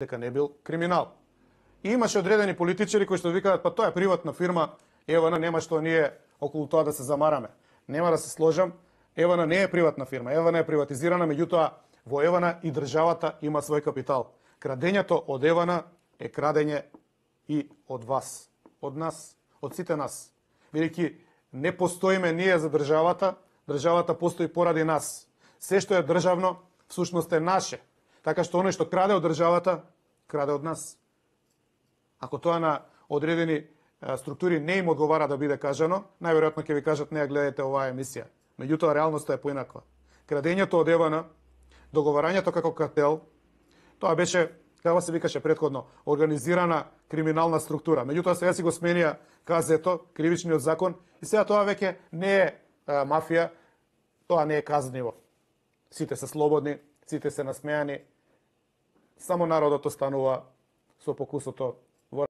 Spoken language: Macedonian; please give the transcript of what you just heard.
дека не бил криминал. И имаше одредени политичари кои што викаат, па тоа е приватна фирма, Евана нема што ние околу тоа да се замараме. Нема да се сложам, Евана не е приватна фирма, Евана е приватизирана, меѓутоа во Евана и државата има свој капитал. Крадењето од Евана е крадење и од вас, од нас, од сите нас. Бидејќи не постоиме ние за државата, државата постои поради нас. Се што е државно, всушност е наше. Така што оној што краде од државата, краде од нас. Ако тоа на одредени структури не им одговара да биде кажано, најверојатно ќе ви кажат не гледате оваа емисија. Меѓутоа реалноста е поинаква. Крадењето од Евана, договарањето како картел, тоа беше како се викаше предходно, организирана криминална структура. Меѓутоа сега си го сменија казето, кривичниот закон, и сега тоа веќе не е а, мафија, тоа не е казниво. Сите се слободни, сите се насмеани, само народот останува со покусото